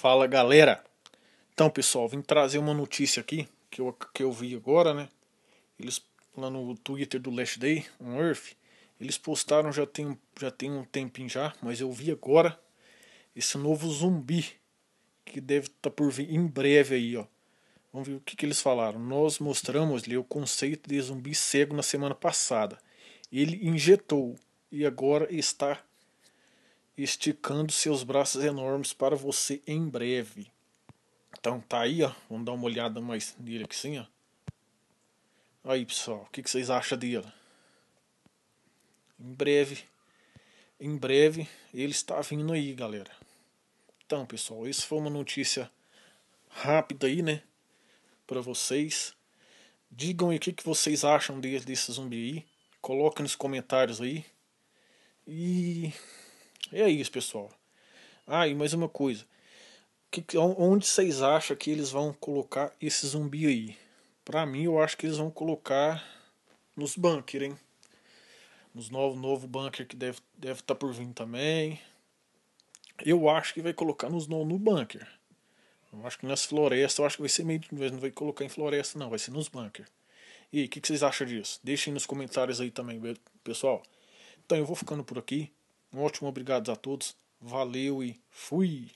Fala galera! Então pessoal, vim trazer uma notícia aqui que eu, que eu vi agora, né? Eles lá no Twitter do Last Day, on Earth, eles postaram já tem, já tem um tempinho já, mas eu vi agora esse novo zumbi que deve estar tá por vir em breve aí, ó. Vamos ver o que, que eles falaram. Nós mostramos-lhe o conceito de zumbi cego na semana passada. Ele injetou e agora está esticando seus braços enormes para você em breve. Então tá aí, ó. Vamos dar uma olhada mais nele aqui sim, ó. Aí, pessoal, o que, vocês acham dele? Em breve, em breve ele está vindo aí, galera. Então, pessoal, isso foi uma notícia rápida aí, né? Para vocês. Digam aí o que, que vocês acham desse, desse zumbi aí. Coloquem nos comentários aí. E e é isso, pessoal. Ah, e mais uma coisa. Que, onde vocês acham que eles vão colocar esse zumbi aí? Pra mim, eu acho que eles vão colocar nos bunker, hein? Nos novo, novo bunker que deve estar deve tá por vir também. Eu acho que vai colocar nos no, no bunker. Eu acho que nas florestas, eu acho que vai ser meio. Não vai colocar em floresta, não, vai ser nos bunker. E aí, o que, que vocês acham disso? Deixem nos comentários aí também, pessoal. Então eu vou ficando por aqui. Um ótimo obrigado a todos. Valeu e fui!